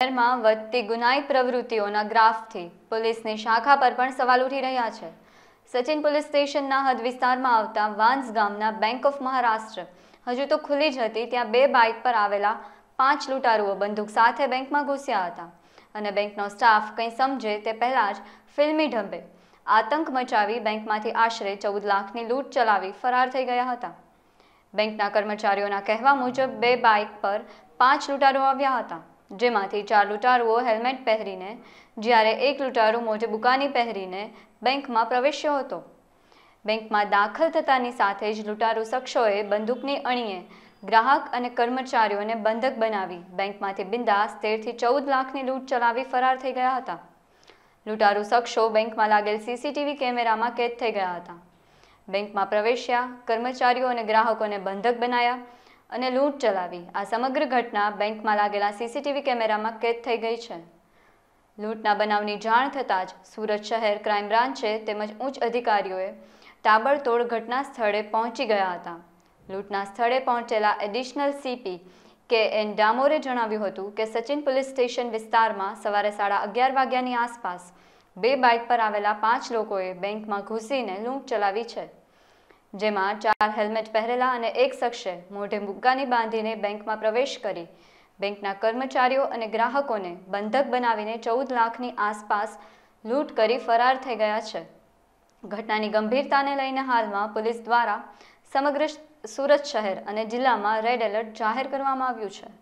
શહેરમાં વધતી ગુનાહિત પ્રવૃત્તિઓના ગ્રાફથી પોલીસની શાખા પર પણ સવાલ ઉઠી રહ્યા છે સચિન પોલીસ સ્ટેશનના હદ વિસ્તારમાં આવતા વાંસ ગામના બેંક ઓફ મહારાષ્ટ્ર હજુ તો ખુલ્લી જ હતી ત્યાં બે બાઇક પર આવેલા પાંચ લૂંટારુઓ બંદૂક સાથે બેંકમાં ઘૂસ્યા હતા અને બેંકનો સ્ટાફ કંઈ સમજે તે પહેલાં જ ફિલ્મી ઢબે આતંક મચાવી બેંકમાંથી આશરે ચૌદ લાખની લૂંટ ચલાવી ફરાર થઈ ગયા હતા બેંકના કર્મચારીઓના કહેવા મુજબ બે બાઇક પર પાંચ લૂંટારુઓ આવ્યા હતા જેમાંથી ચાર લૂંટારુઓ હેલ્મેટ પહેરીને જ્યારે એક લૂંટારુ મોઢે બુકાની પહેરીને બેંકમાં પ્રવેશ્યો હતો બેંકમાં દાખલ થતાની સાથે જ લૂંટારુ શખ્સોએ બંદૂકની અણીએ ગ્રાહક અને કર્મચારીઓને બંધક બનાવી બેંકમાંથી બિંદાસ તેરથી ચૌદ લાખની લૂંટ ચલાવી ફરાર થઈ ગયા હતા લૂંટારુ શખ્સો બેંકમાં લાગેલ સીસીટીવી કેમેરામાં કેદ થઈ ગયા હતા બેંકમાં પ્રવેશ્યા કર્મચારીઓ અને ગ્રાહકોને બંધક બનાવ્યા અને લૂંટ ચલાવી આ સમગ્ર ઘટના બેંકમાં લાગેલા સીસીટીવી કેમેરામાં કેદ થઈ ગઈ છે લૂંટના બનાવની જાણ થતાં જ સુરત શહેર ક્રાઇમ બ્રાન્ચે તેમજ ઉચ્ચ અધિકારીઓએ તાબડતોડ ઘટના સ્થળે પહોંચી ગયા હતા લૂંટના સ્થળે પહોંચેલા એડિશનલ સીપી કે એન ડામોરે જણાવ્યું હતું કે સચિન પોલીસ સ્ટેશન વિસ્તારમાં સવારે સાડા અગિયાર વાગ્યાની આસપાસ બે બાઇક પર આવેલા પાંચ લોકોએ બેંકમાં ઘૂસીને લૂંટ ચલાવી છે જેમાં ચાર હેલ્મેટ પહેરેલા અને એક શખ્સે મોઢે મુગ્ગાની બાંધીને બેંકમાં પ્રવેશ કરી બેંકના કર્મચારીઓ અને ગ્રાહકોને બંધક બનાવીને ચૌદ લાખની આસપાસ લૂંટ કરી ફરાર થઈ ગયા છે ઘટનાની ગંભીરતાને લઈને હાલમાં પોલીસ દ્વારા સમગ્ર સુરત શહેર અને જિલ્લામાં રેડ એલર્ટ જાહેર કરવામાં આવ્યું છે